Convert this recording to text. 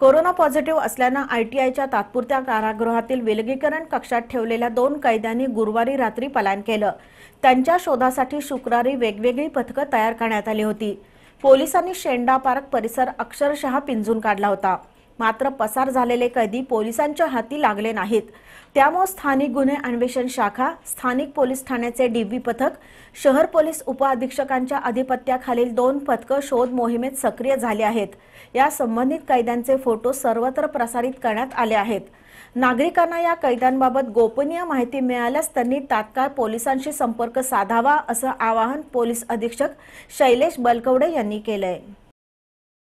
corona positive असल्यानं आयटीआयच्या तात्पुरत्या कारागृहातील विलगीकरण कक्षात ठेवलेल्या दोन कैद्यांनी गुरुवारी रात्री पलायन केलं त्यांच्या शोधासाठी शुक्रवारी वेगवेगळी पथकं तयार करण्यात आली होती पोलिसांनी शेंडा पार्क परिसर अक्षरशः पिंजून काढला होता मात्र पसार झालेले कैदी पोलिसांच्या हाती लागले नाहीत त्यामुळे स्थानिक गुन्हे अन्वेषण शाखा स्थानिक पोलीस ठाण्याचे डीव्ही पथक शहर पोलीस उपअधीक्षकांच्या अधिपत्याखालील दोन पथकं शोध मोहिमेत सक्रिय झाले आहेत या संबंधित कैद्यांचे फोटो सर्वत्र प्रसारित करण्यात आले आहेत नागरिकांना या कैद्यांबाबत गोपनीय माहिती मिळाल्यास त्यांनी तात्काळ पोलिसांशी संपर्क साधावा असं आवाहन पोलीस अधीक्षक शैलेश बलकवडे यांनी केलंय